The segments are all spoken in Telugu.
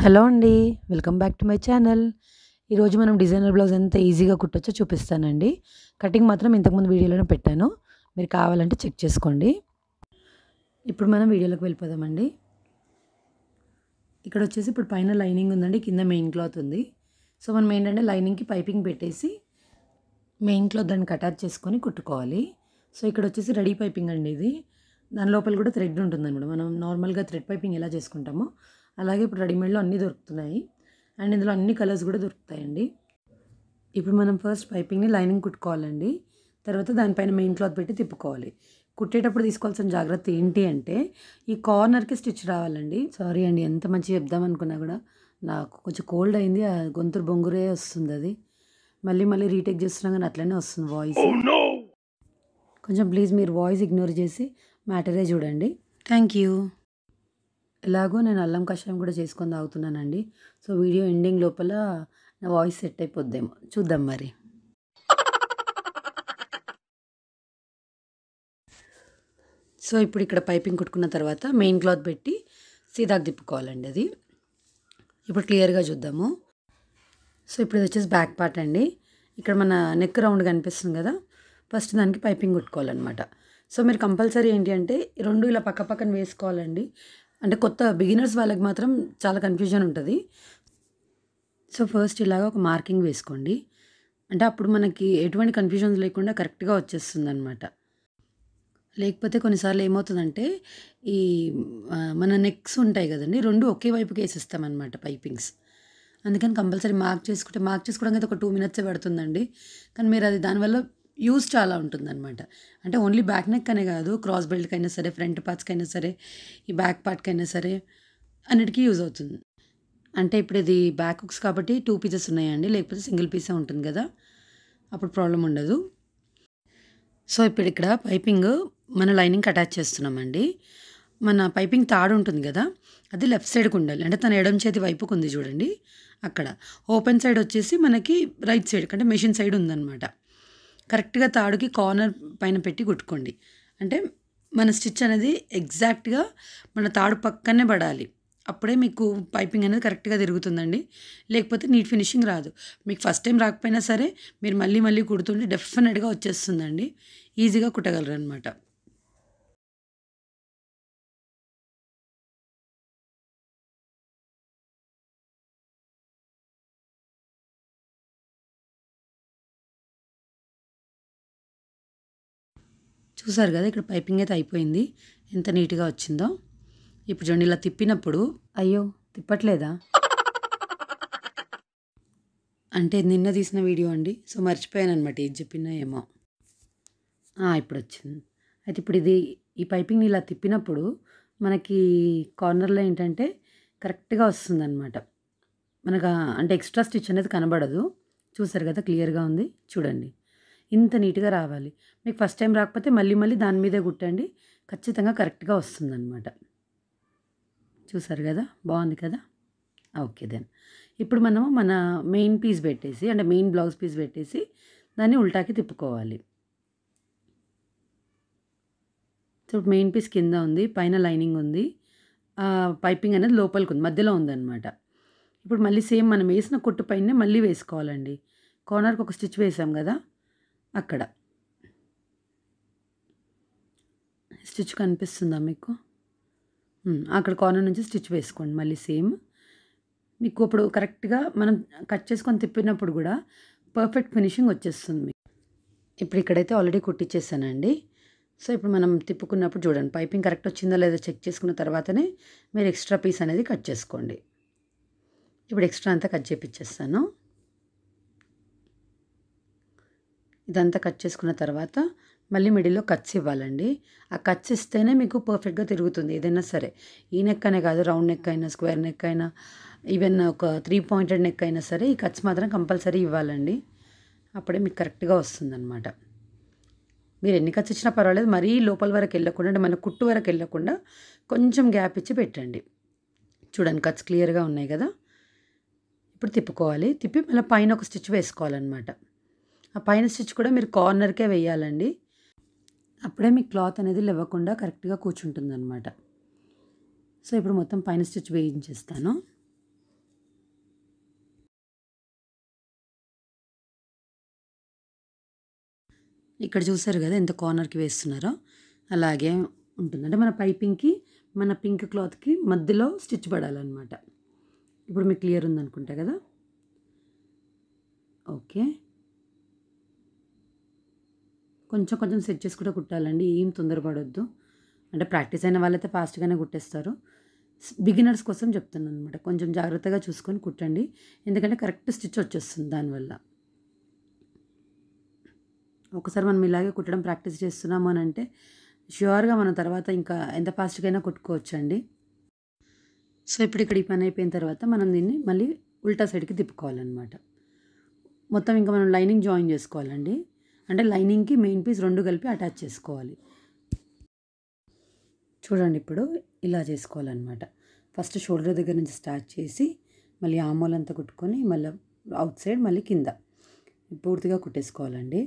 హలో అండి welcome back to my channel ఈరోజు మనం డిజైనర్ బ్లౌజ్ ఎంత ఈజీగా కుట్టొచ్చో చూపిస్తానండి కటింగ్ మాత్రం ఇంతకుముందు వీడియోలోనే పెట్టాను మీరు కావాలంటే చెక్ చేసుకోండి ఇప్పుడు మనం వీడియోలోకి వెళ్ళిపోదామండి ఇక్కడ వచ్చేసి ఇప్పుడు పైన లైనింగ్ ఉందండి కింద మెయిన్ క్లాత్ ఉంది సో మనం ఏంటంటే లైనింగ్కి పైపింగ్ పెట్టేసి మెయిన్ క్లాత్ దాన్ని కటాచ్ చేసుకొని కుట్టుకోవాలి సో ఇక్కడ వచ్చేసి రెడీ పైపింగ్ అండి ఇది దాని లోపల కూడా థ్రెడ్ ఉంటుందన్నమాట మనం నార్మల్గా థ్రెడ్ పైపింగ్ ఎలా చేసుకుంటామో అలాగే ఇప్పుడు రెడీమేడ్లో అన్నీ దొరుకుతున్నాయి అండ్ ఇందులో అన్ని కలర్స్ కూడా దొరుకుతాయండి ఇప్పుడు మనం ఫస్ట్ పైపింగ్ని లైనింగ్ కుట్టుకోవాలండి తర్వాత దానిపైన మెయిన్ క్లాత్ పెట్టి తిప్పుకోవాలి కుట్టేటప్పుడు తీసుకోవాల్సిన జాగ్రత్త ఏంటి అంటే ఈ కార్నర్కి స్టిచ్ రావాలండి సారీ అండి ఎంత మంచి చెప్దాం అనుకున్నా కూడా నాకు కొంచెం కోల్డ్ అయింది గొంతురు బొంగురే వస్తుంది అది మళ్ళీ మళ్ళీ రీటేక్ చేస్తున్నా కానీ అట్లనే వస్తుంది వాయిస్ oh, కొంచెం ప్లీజ్ మీరు వాయిస్ ఇగ్నోర్ చేసి మ్యాటరే చూడండి థ్యాంక్ యూ ఎలాగో నేను అల్లం కషాయం కూడా చేసుకొని తాగుతున్నానండి సో వీడియో ఎండింగ్ లోపల నా వాయిస్ సెట్ అయిపోద్దేమో చూద్దాం మరి సో ఇప్పుడు ఇక్కడ పైపింగ్ కుట్టుకున్న తర్వాత మెయిన్ క్లాత్ పెట్టి సీదాకు తిప్పుకోవాలండి అది ఇప్పుడు క్లియర్గా చూద్దాము సో ఇప్పుడు ఇది వచ్చేసి బ్యాక్ పార్ట్ అండి ఇక్కడ మన నెక్ రౌండ్ కనిపిస్తుంది కదా ఫస్ట్ దానికి పైపింగ్ కుట్టుకోవాలన్నమాట సో మీరు కంపల్సరీ ఏంటి అంటే రెండు ఇలా పక్క పక్కన వేసుకోవాలండి అంటే కొత్త బిగినర్స్ వాళ్ళకి మాత్రం చాలా కన్ఫ్యూజన్ ఉంటుంది సో ఫస్ట్ ఇలాగ ఒక మార్కింగ్ వేసుకోండి అంటే అప్పుడు మనకి ఎటువంటి కన్ఫ్యూజన్స్ లేకుండా కరెక్ట్గా వచ్చేస్తుంది అనమాట లేకపోతే కొన్నిసార్లు ఏమవుతుందంటే ఈ మన నెక్స్ ఉంటాయి కదండి రెండు ఒకే వైపుకి అనమాట పైపింగ్స్ అందుకని కంపల్సరీ మార్క్ చేసుకుంటే మార్క్ చేసుకోవడానికి అయితే ఒక టూ మినిట్సే పడుతుందండి కానీ మీరు అది దానివల్ల యూస్ చాలా ఉంటుందన్నమాట అంటే ఓన్లీ బ్యాక్ నెక్ అనే కాదు క్రాస్ బెల్ట్కైనా సరే ఫ్రంట్ పార్ట్స్కైనా సరే ఈ బ్యాక్ పార్ట్కైనా సరే అన్నిటికీ యూజ్ అవుతుంది అంటే ఇప్పుడు ఇది బ్యాక్ హుక్స్ కాబట్టి టూ పీసెస్ ఉన్నాయండి లేకపోతే సింగిల్ పీసే ఉంటుంది కదా అప్పుడు ప్రాబ్లం ఉండదు సో ఇప్పుడు ఇక్కడ పైపింగ్ మన లైనింగ్ అటాచ్ చేస్తున్నామండి మన పైపింగ్ తాడు ఉంటుంది కదా అది లెఫ్ట్ సైడ్కి ఉండాలి అంటే తన ఎడం చేతి వైపుకు ఉంది చూడండి అక్కడ ఓపెన్ సైడ్ వచ్చేసి మనకి రైట్ సైడ్ అంటే మెషిన్ సైడ్ ఉందన్నమాట కరెక్ట్గా తాడుకి కార్నర్ పైన పెట్టి కుట్టుకోండి అంటే మన స్టిచ్ అనేది ఎగ్జాక్ట్గా మన తాడు పక్కనే పడాలి అప్పుడే మీకు పైపింగ్ అనేది కరెక్ట్గా తిరుగుతుందండి లేకపోతే నీట్ ఫినిషింగ్ రాదు మీకు ఫస్ట్ టైం రాకపోయినా సరే మీరు మళ్ళీ మళ్ళీ కుడుతుంటే డెఫినెట్గా వచ్చేస్తుందండి ఈజీగా కుట్టగలరు అనమాట చూసారు కదా ఇక్కడ పైపింగ్ అయితే అయిపోయింది ఎంత నీట్గా వచ్చిందో ఇప్పుడు చూడండి ఇలా తిప్పినప్పుడు అయ్యో తిప్పట్లేదా అంటే నిన్న తీసిన వీడియో అండి సో మర్చిపోయాను అనమాట ఏది చెప్పినా ఏమో ఇప్పుడు వచ్చింది అయితే ఇప్పుడు ఇది ఈ పైపింగ్ని ఇలా తిప్పినప్పుడు మనకి కార్నర్లో ఏంటంటే కరెక్ట్గా వస్తుందన్నమాట మనకు అంటే ఎక్స్ట్రా స్టిచ్ అనేది కనబడదు చూసారు కదా క్లియర్గా ఉంది చూడండి ఇంత నీట్గా రావాలి మీకు ఫస్ట్ టైం రాకపోతే మళ్ళీ మళ్ళీ దాని మీదే కుట్టండి ఖచ్చితంగా కరెక్ట్గా వస్తుందన్నమాట చూసారు కదా బాగుంది కదా ఓకే దెన్ ఇప్పుడు మనము మన మెయిన్ పీస్ పెట్టేసి అంటే మెయిన్ బ్లౌజ్ పీస్ పెట్టేసి దాన్ని ఉల్టాకి తిప్పుకోవాలి సో మెయిన్ పీస్ కింద ఉంది పైన లైనింగ్ ఉంది పైపింగ్ అనేది లోపలికి ఉంది మధ్యలో ఉందన్నమాట ఇప్పుడు మళ్ళీ సేమ్ మనం వేసిన కుట్టు పైన మళ్ళీ వేసుకోవాలండి కార్నర్కి ఒక స్టిచ్ వేసాం కదా అక్కడ స్టిచ్ కనిపిస్తుందా మీకు అక్కడ కార్నర్ నుంచి స్టిచ్ వేసుకోండి మళ్ళీ సేమ్ మీకు ఇప్పుడు కరెక్ట్గా మనం కట్ చేసుకొని తిప్పినప్పుడు కూడా పర్ఫెక్ట్ ఫినిషింగ్ వచ్చేస్తుంది మీకు ఇప్పుడు ఇక్కడైతే ఆల్రెడీ కుట్టించేసానండి సో ఇప్పుడు మనం తిప్పుకున్నప్పుడు చూడండి పైపింగ్ కరెక్ట్ వచ్చిందో లేదో చెక్ చేసుకున్న తర్వాతనే మీరు ఎక్స్ట్రా పీస్ అనేది కట్ చేసుకోండి ఇప్పుడు ఎక్స్ట్రా అంతా కట్ చేపించేస్తాను ఇదంతా కట్ చేసుకున్న తర్వాత మళ్ళీ మిడిల్లో కట్స్ ఇవ్వాలండి ఆ కట్స్ ఇస్తేనే మీకు పర్ఫెక్ట్గా తిరుగుతుంది ఏదైనా సరే ఈ నెక్ అనే కాదు రౌండ్ నెక్ అయినా స్క్వేర్ నెక్ అయినా ఈవెన్ ఒక త్రీ పాయింటెడ్ నెక్ అయినా సరే ఈ కట్స్ మాత్రం కంపల్సరీ ఇవ్వాలండి అప్పుడే మీకు కరెక్ట్గా వస్తుందన్నమాట మీరు ఎన్ని కట్స్ ఇచ్చినా పర్వాలేదు మరీ లోపల వరకు వెళ్ళకుండా అంటే మన కుట్టు వరకు వెళ్ళకుండా కొంచెం గ్యాప్ ఇచ్చి పెట్టండి చూడండి కట్స్ క్లియర్గా ఉన్నాయి కదా ఇప్పుడు తిప్పుకోవాలి తిప్పి మళ్ళీ పైన ఒక స్టిచ్ వేసుకోవాలన్నమాట ఆ పైన స్టిచ్ కూడా మీరు కార్నర్కే వేయాలండి అప్పుడే మీ క్లాత్ అనేది లేవకుండా కరెక్ట్గా కూర్చుంటుంది అనమాట సో ఇప్పుడు మొత్తం పైన స్టిచ్ వేయించేస్తాను ఇక్కడ చూసారు కదా ఎంత కార్నర్కి వేస్తున్నారో అలాగే ఉంటుంది అంటే మన పైపింగ్కి మన పింక్ క్లాత్కి మధ్యలో స్టిచ్ పడాలన్నమాట ఇప్పుడు మీకు క్లియర్ ఉందనుకుంటా కదా ఓకే కొంచెం కొంచెం సెట్ కూడా కుట్టాలండి ఏం తొందరపడొద్దు అంటే ప్రాక్టీస్ అయిన వాళ్ళైతే ఫాస్ట్గానే కుట్టేస్తారు బిగినర్స్ కోసం చెప్తున్నాను అనమాట కొంచెం జాగ్రత్తగా చూసుకొని కుట్టండి ఎందుకంటే కరెక్ట్ స్టిచ్ వచ్చేస్తుంది దానివల్ల ఒకసారి మనం ఇలాగే కుట్టడం ప్రాక్టీస్ చేస్తున్నాము అని అంటే ష్యూర్గా మనం తర్వాత ఇంకా ఎంత ఫాస్ట్గా కుట్టుకోవచ్చండి సో ఇప్పుడు ఇక్కడ ఈ పని అయిపోయిన తర్వాత మనం దీన్ని మళ్ళీ ఉల్టా సైడ్కి తిప్పుకోవాలన్నమాట మొత్తం ఇంకా మనం లైనింగ్ జాయిన్ చేసుకోవాలండి అంటే లైనింగ్కి మెయిన్ పీస్ రెండు కలిపి అటాచ్ చేసుకోవాలి చూడండి ఇప్పుడు ఇలా చేసుకోవాలన్నమాట ఫస్ట్ షోల్డర్ దగ్గర నుంచి స్టార్ట్ చేసి మళ్ళీ ఆమోల్ అంతా కుట్టుకొని మళ్ళీ అవుట్ సైడ్ మళ్ళీ కింద పూర్తిగా కుట్టేసుకోవాలండి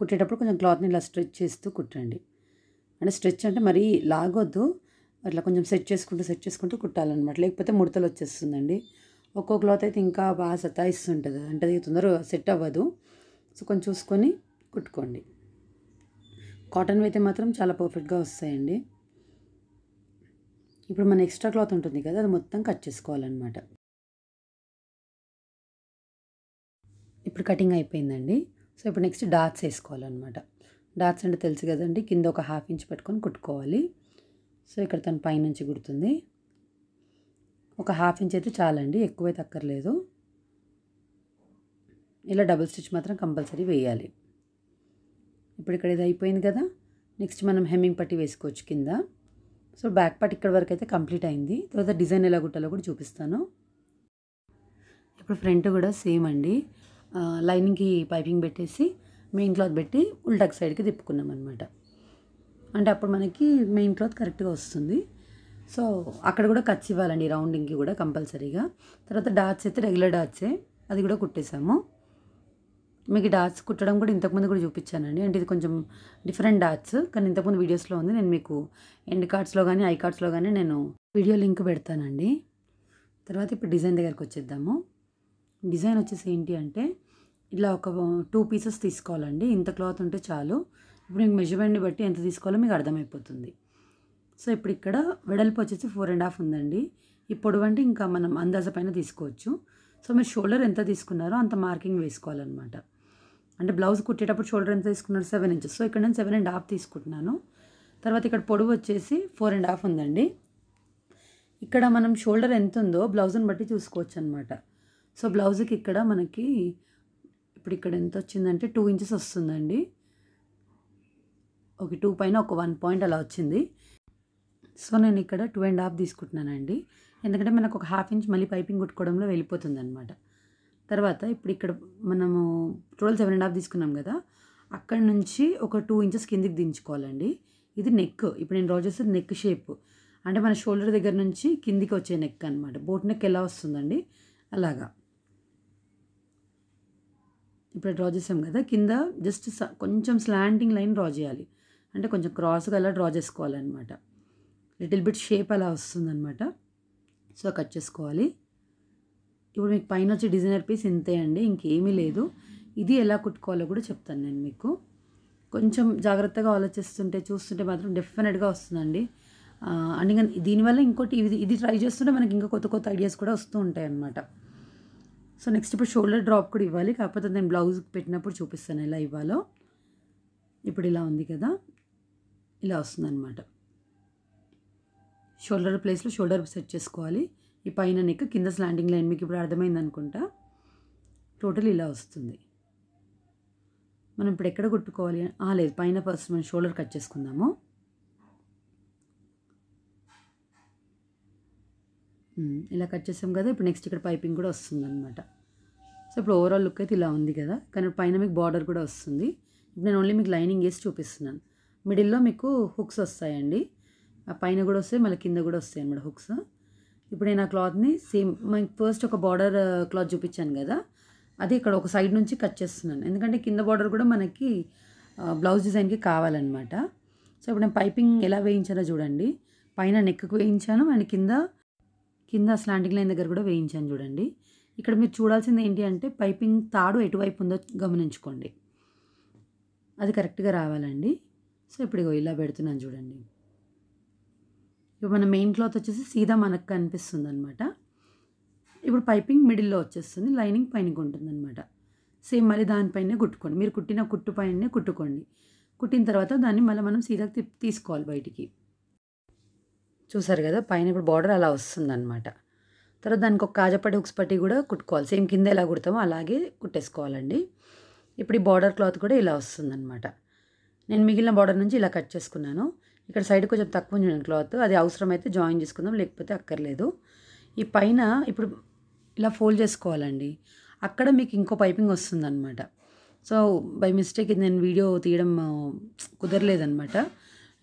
కుట్టేటప్పుడు కొంచెం క్లాత్ని ఇలా స్ట్రెచ్ చేస్తూ కుట్టండి అంటే స్ట్రెచ్ అంటే మరీ లాగొద్దు అట్లా కొంచెం సెట్ చేసుకుంటూ సెట్ చేసుకుంటూ కుట్టాలన్నమాట లేకపోతే ముడతలు వచ్చేస్తుందండి ఒక్కో క్లాత్ అయితే ఇంకా బాగా సతాయిస్తుంటుంది అంటే తొందరగా సెట్ అవ్వదు సో కొంచెం చూసుకొని కుట్టుకోండి కాటన్ అయితే మాత్రం చాలా పర్ఫెక్ట్గా వస్తాయండి ఇప్పుడు మన ఎక్స్ట్రా క్లాత్ ఉంటుంది కదా అది మొత్తం కట్ చేసుకోవాలన్నమాట ఇప్పుడు కటింగ్ అయిపోయిందండి సో ఇప్పుడు నెక్స్ట్ డాట్స్ వేసుకోవాలన్నమాట డాట్స్ అంటే తెలుసు కదండి కింద ఒక హాఫ్ ఇంచ్ పెట్టుకొని కుట్టుకోవాలి సో ఇక్కడ తను పైనుంచి కుడుతుంది ఒక హాఫ్ ఇంచ్ అయితే చాలండి ఎక్కువైతే అక్కర్లేదు ఇలా డబుల్ స్టిచ్ మాత్రం కంపల్సరీ వేయాలి ఇప్పుడు ఇక్కడ ఇది అయిపోయింది కదా నెక్స్ట్ మనం హెమ్మింగ్ పట్టి వేసుకోవచ్చు కింద సో బ్యాక్ పార్ట్ ఇక్కడ వరకు అయితే కంప్లీట్ అయింది తర్వాత డిజైన్ ఎలా కుట్టాలో కూడా చూపిస్తాను ఇప్పుడు ఫ్రంట్ కూడా సేమ్ అండి లైనింగ్కి పైపింగ్ పెట్టేసి మెయిన్ క్లాత్ పెట్టి ఉల్టాక్ సైడ్కి తిప్పుకున్నాం అనమాట అంటే అప్పుడు మనకి మెయిన్ క్లాత్ కరెక్ట్గా వస్తుంది సో అక్కడ కూడా ఖర్చు ఇవ్వాలండి రౌండింగ్కి కూడా కంపల్సరీగా తర్వాత డాట్స్ అయితే రెగ్యులర్ డాట్సే అది కూడా కుట్టేశాము మీకు డాట్స్ కుట్టడం కూడా ఇంతకుముందు కూడా చూపించానండి అంటే ఇది కొంచెం డిఫరెంట్ డాట్స్ కానీ ఇంతకుముందు వీడియోస్లో ఉంది నేను మీకు ఎండ్ కార్డ్స్లో కానీ ఐ కార్డ్స్లో కానీ నేను వీడియో లింక్ పెడతానండి తర్వాత ఇప్పుడు డిజైన్ దగ్గరకు వచ్చేద్దాము డిజైన్ వచ్చేసి ఏంటి అంటే ఇట్లా ఒక టూ పీసెస్ తీసుకోవాలండి ఇంత క్లాత్ ఉంటే చాలు ఇప్పుడు మీకు మెజర్మెంట్ని బట్టి ఎంత తీసుకోవాలో మీకు అర్థమైపోతుంది సో ఇప్పుడు ఇక్కడ వెడల్పు వచ్చేసి ఫోర్ అండ్ హాఫ్ ఉందండి ఈ పొడవు అంటే ఇంకా మనం అందాజ పైన తీసుకోవచ్చు సో మీరు షోల్డర్ ఎంత తీసుకున్నారో అంత మార్కింగ్ వేసుకోవాలన్నమాట అంటే బ్లౌజ్ కుట్టేటప్పుడు షోల్డర్ ఎంత తీసుకున్నారు సెవెన్ ఇంచెస్ సో ఇక్కడ నేను సెవెన్ అండ్ హాఫ్ తీసుకుంటున్నాను తర్వాత ఇక్కడ పొడవు వచ్చేసి ఫోర్ అండ్ హాఫ్ ఉందండి ఇక్కడ మనం షోల్డర్ ఎంత ఉందో బ్లౌజ్ని బట్టి చూసుకోవచ్చు అనమాట సో బ్లౌజ్కి ఇక్కడ మనకి ఇప్పుడు ఇక్కడ ఎంత వచ్చిందంటే టూ ఇంచెస్ వస్తుందండి ఓకే టూ పైన ఒక వన్ పాయింట్ అలా వచ్చింది సో నేను ఇక్కడ టూ అండ్ హాఫ్ తీసుకుంటున్నానండి ఎందుకంటే మనకు ఒక హాఫ్ ఇంచ్ మళ్ళీ పైపింగ్ కుట్టుకోవడంలో వెళ్ళిపోతుంది అనమాట తర్వాత ఇప్పుడు ఇక్కడ మనము టోటల్ సెవెన్ అండ్ హాఫ్ తీసుకున్నాం కదా అక్కడ నుంచి ఒక టూ ఇంచెస్ కిందికి దించుకోవాలండి ఇది నెక్ ఇప్పుడు నేను డ్రా చేసేది నెక్ షేప్ అంటే మన షోల్డర్ దగ్గర నుంచి కిందికి వచ్చే నెక్ అనమాట బోట్ నెక్ ఎలా వస్తుందండి అలాగా ఇప్పుడు డ్రా చేసాం కదా కింద జస్ట్ కొంచెం స్లాంటింగ్ లైన్ డ్రా చేయాలి అంటే కొంచెం క్రాస్గా అలా డ్రా చేసుకోవాలన్నమాట లిటిల్ బిట్ షేప్ అలా వస్తుందన్నమాట సో కట్ చేసుకోవాలి ఇప్పుడు మీకు పైన వచ్చి డిజైనర్ పీస్ ఇంతే అండి ఇంకేమీ లేదు ఇది ఎలా కుట్టుకోవాలో కూడా చెప్తాను నేను మీకు కొంచెం జాగ్రత్తగా ఆలోచిస్తుంటే చూస్తుంటే మాత్రం డెఫినెట్గా వస్తుందండి అండ్ దీనివల్ల ఇంకోటి ఇది ఇది ట్రై చేస్తుంటే మనకి ఇంకా కొత్త కొత్త ఐడియాస్ కూడా వస్తూ ఉంటాయి అన్నమాట సో నెక్స్ట్ ఇప్పుడు షోల్డర్ డ్రాప్ కూడా ఇవ్వాలి కాకపోతే నేను బ్లౌజ్ పెట్టినప్పుడు చూపిస్తాను ఎలా ఇవ్వాలో ఇప్పుడు ఇలా ఉంది కదా ఇలా వస్తుందన్నమాట షోల్డర్ ప్లేస్లో షోల్డర్ సెట్ చేసుకోవాలి ఈ పైన నెక్ కింద స్లాండింగ్ లైన్ మీకు ఇప్పుడు అర్థమైంది అనుకుంటా టోటల్ ఇలా వస్తుంది మనం ఇప్పుడు ఎక్కడ కుట్టుకోవాలి లేదు పైన ఫస్ట్ మనం షోల్డర్ కట్ చేసుకుందాము hmm, ఇలా కట్ చేసాం కదా ఇప్పుడు నెక్స్ట్ ఇక్కడ పైపింగ్ కూడా వస్తుంది అనమాట సో ఇప్పుడు ఓవరాల్ లుక్ అయితే ఇలా ఉంది కదా కానీ పైన మీకు బార్డర్ కూడా వస్తుంది ఇప్పుడు నేను ఓన్లీ మీకు లైనింగ్ వేసి చూపిస్తున్నాను మిడిల్లో మీకు హుక్స్ వస్తాయండి ఆ పైన కూడా వస్తాయి మళ్ళీ కింద కూడా వస్తాయి అన్నమాట హుక్స్ ఇప్పుడు నేను ఆ క్లాత్ని సేమ్ మనకి ఫస్ట్ ఒక బార్డర్ క్లాత్ చూపించాను కదా అది ఇక్కడ ఒక సైడ్ నుంచి కట్ చేస్తున్నాను ఎందుకంటే కింద బార్డర్ కూడా మనకి బ్లౌజ్ డిజైన్కి కావాలన్నమాట సో ఇప్పుడు నేను పైపింగ్ ఎలా వేయించానో చూడండి పైన నెక్కు వేయించాను అండ్ కింద కింద స్లాంటింగ్ లైన్ దగ్గర కూడా వేయించాను చూడండి ఇక్కడ మీరు చూడాల్సింది ఏంటి అంటే పైపింగ్ తాడు ఎటువైపు ఉందో గమనించుకోండి అది కరెక్ట్గా రావాలండి సో ఇప్పుడు ఇలా పెడుతున్నాను చూడండి ఇప్పుడు మన మెయిన్ క్లాత్ వచ్చేసి సీదా మనకు కనిపిస్తుంది అనమాట ఇప్పుడు పైపింగ్ మిడిల్లో వచ్చేస్తుంది లైనింగ్ పైన ఉంటుంది అనమాట సేమ్ మళ్ళీ దానిపైనే కుట్టుకోండి మీరు కుట్టిన కుట్టు పైన కుట్టుకోండి కుట్టిన తర్వాత దాన్ని మళ్ళీ మనం సీదా తీసుకోవాలి బయటికి చూసారు కదా పైన ఇప్పుడు బార్డర్ అలా వస్తుందన్నమాట తర్వాత దానికి ఒక కాజపట్టి హుక్స్ పట్టి కూడా కుట్టుకోవాలి సేమ్ కింద ఎలా కుడతామో అలాగే కుట్టేసుకోవాలండి ఇప్పుడు ఈ బార్డర్ క్లాత్ కూడా ఇలా వస్తుందన్నమాట నేను మిగిలిన బార్డర్ నుంచి ఇలా కట్ చేసుకున్నాను ఇక్కడ సైడ్ కొంచెం తక్కువ ఉంచిన క్లాత్ అది అవసరమైతే జాయిన్ చేసుకుందాం లేకపోతే అక్కర్లేదు ఈ పైన ఇప్పుడు ఇలా ఫోల్డ్ చేసుకోవాలండి అక్కడ మీకు ఇంకో పైపింగ్ వస్తుందన్నమాట సో బై మిస్టేక్ నేను వీడియో తీయడం కుదరలేదనమాట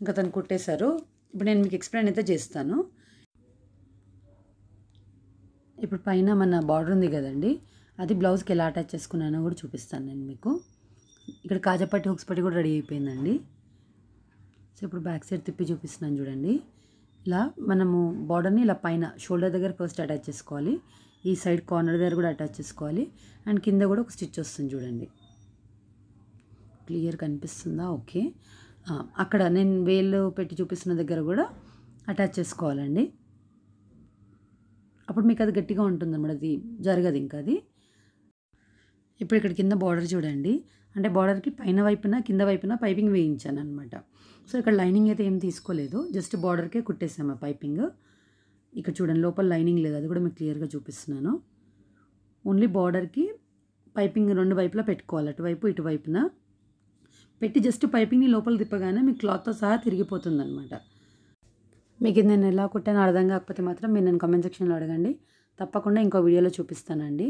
ఇంకా తను కుట్టేశారు ఇప్పుడు నేను మీకు ఎక్స్ప్లెయిన్ అయితే చేస్తాను ఇప్పుడు పైన మన బార్డర్ ఉంది కదండి అది బ్లౌజ్కి ఎలా అటాచ్ చేసుకున్నానో కూడా చూపిస్తాను నేను మీకు ఇక్కడ కాజపట్టి హుక్స్ పట్టి కూడా రెడీ అయిపోయిందండి సో ఇప్పుడు బ్యాక్ సైడ్ తిప్పి చూపిస్తున్నాను చూడండి ఇలా మనము బార్డర్ని ఇలా పైన షోల్డర్ దగ్గర ఫస్ట్ అటాచ్ చేసుకోవాలి ఈ సైడ్ కార్నర్ దగ్గర కూడా అటాచ్ చేసుకోవాలి అండ్ కింద కూడా ఒక స్టిచ్ వస్తుంది చూడండి క్లియర్ కనిపిస్తుందా ఓకే అక్కడ నేను వేలు పెట్టి చూపిస్తున్న దగ్గర కూడా అటాచ్ చేసుకోవాలండి అప్పుడు మీకు అది గట్టిగా ఉంటుంది అన్నమాట అది జరగదు ఇంకా అది ఇప్పుడు ఇక్కడ కింద బార్డర్ చూడండి అంటే బార్డర్కి పైన వైపున కింద వైపున పైపింగ్ వేయించాను అనమాట సో ఇక్కడ లైనింగ్ అయితే ఏం తీసుకోలేదు జస్ట్ బార్డర్కే కుట్టేసాము పైపింగ్ ఇక్కడ చూడండి లోపల లైనింగ్ లేదు అది కూడా మీకు క్లియర్గా చూపిస్తున్నాను ఓన్లీ బార్డర్కి పైపింగ్ రెండు వైపులా పెట్టుకోవాలి అటువైపు ఇటువైపున పెట్టి జస్ట్ పైపింగ్ని లోపల తిప్పగానే మీ క్లాత్తో సహా తిరిగిపోతుంది అనమాట మీకు నేను ఎలా కుట్టానో అర్థం కాకపోతే మాత్రం మీరు నేను కామెంట్ సెక్షన్లో అడగండి తప్పకుండా ఇంకో వీడియోలో చూపిస్తానండి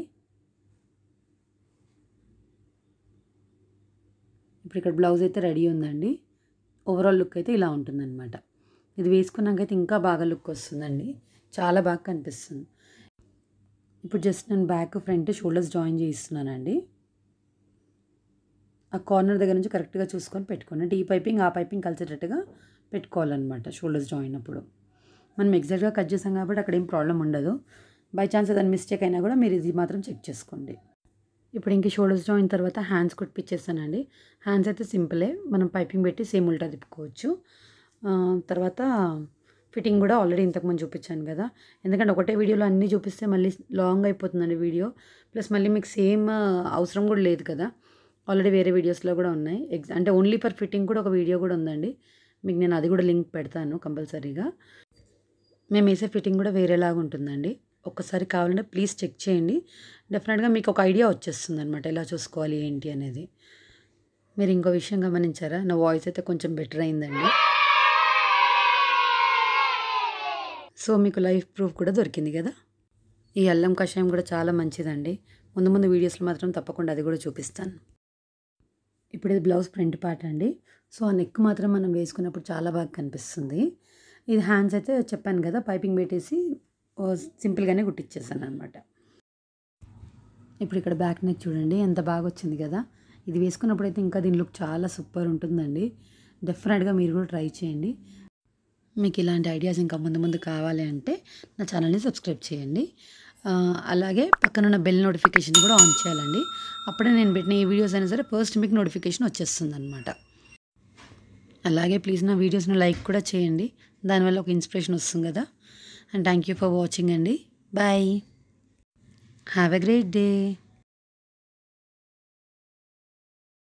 ఇప్పుడు ఇక్కడ బ్లౌజ్ అయితే రెడీ ఉందండి ఓవరాల్ లుక్ అయితే ఇలా ఉంటుందన్నమాట ఇది వేసుకున్నాకైతే ఇంకా బాగా లుక్ వస్తుందండి చాలా బాగా కనిపిస్తుంది ఇప్పుడు జస్ట్ నేను బ్యాక్ ఫ్రంట్ షోల్డర్స్ జాయిన్ చేయిస్తున్నానండి ఆ కార్నర్ దగ్గర నుంచి కరెక్ట్గా చూసుకొని పెట్టుకోండి అంటే ఈ పైపింగ్ ఆ పైపింగ్ కలిసేటట్టుగా పెట్టుకోవాలన్నమాట షోల్డర్స్ జాయిన్ అప్పుడు మనం ఎగ్జాక్ట్గా కట్ చేసాం కాబట్టి అక్కడ ఏం ప్రాబ్లం ఉండదు బై ఛాన్స్ ఏదైనా మిస్టేక్ అయినా కూడా మీరు ఇది మాత్రం చెక్ చేసుకోండి ఇప్పుడు ఇంక షోల్డర్స్ జాయిన్ తర్వాత హ్యాండ్స్ కుట్టిపించేస్తానండి హ్యాండ్స్ అయితే సింపులే మనం పైపింగ్ పెట్టి సేమ్ ఉల్టా తిప్పుకోవచ్చు తర్వాత ఫిట్టింగ్ కూడా ఆల్రెడీ ఇంతకుముందు చూపించాను కదా ఎందుకంటే ఒకటే వీడియోలో అన్నీ చూపిస్తే మళ్ళీ లాంగ్ అయిపోతుందండి వీడియో ప్లస్ మళ్ళీ మీకు సేమ్ అవసరం కూడా లేదు కదా ఆల్రెడీ వేరే వీడియోస్లో కూడా ఉన్నాయి ఎగ్జా అంటే ఓన్లీ ఫర్ ఫిట్టింగ్ కూడా ఒక వీడియో కూడా ఉందండి మీకు నేను అది కూడా లింక్ పెడతాను కంపల్సరీగా మేము వేసే ఫిట్టింగ్ కూడా వేరేలాగా ఉంటుందండి ఒక్కసారి కావాలంటే ప్లీజ్ చెక్ చేయండి డెఫినెట్గా మీకు ఒక ఐడియా వచ్చేస్తుంది అనమాట ఎలా చూసుకోవాలి ఏంటి అనేది మీరు ఇంకో విషయం గమనించారా నా వాయిస్ అయితే కొంచెం బెటర్ అయిందండి సో మీకు లైఫ్ ప్రూఫ్ కూడా దొరికింది కదా ఈ అల్లం కషాయం కూడా చాలా మంచిదండి ముందు ముందు వీడియోస్లో మాత్రం తప్పకుండా అది కూడా చూపిస్తాను ఇప్పుడు ఇది బ్లౌజ్ ప్రింట్ పార్ట్ అండి సో ఆ నెక్ మాత్రం మనం వేసుకున్నప్పుడు చాలా బాగా కనిపిస్తుంది ఇది హ్యాండ్స్ అయితే చెప్పాను కదా పైపింగ్ పెట్టేసి సింపుల్గానే కుట్టించేసాను అనమాట ఇప్పుడు ఇక్కడ బ్యాక్ నెక్ చూడండి ఎంత బాగా వచ్చింది కదా ఇది వేసుకున్నప్పుడు అయితే ఇంకా దీని లుక్ చాలా సూపర్ ఉంటుందండి డెఫినెట్గా మీరు కూడా ట్రై చేయండి మీకు ఇలాంటి ఐడియాస్ ఇంకా ముందు ముందు కావాలి అంటే నా ఛానల్ని సబ్స్క్రైబ్ చేయండి అలాగే పక్కనున్న బెల్ నోటిఫికేషన్ కూడా ఆన్ చేయాలండి అప్పుడే నేను పెట్టిన ఏ వీడియోస్ అయినా సరే ఫస్ట్ మీకు నోటిఫికేషన్ వచ్చేస్తుంది అనమాట అలాగే ప్లీజ్ నా వీడియోస్ని లైక్ కూడా చేయండి దానివల్ల ఒక ఇన్స్పిరేషన్ వస్తుంది కదా and thank you for watching అండి bye have a great day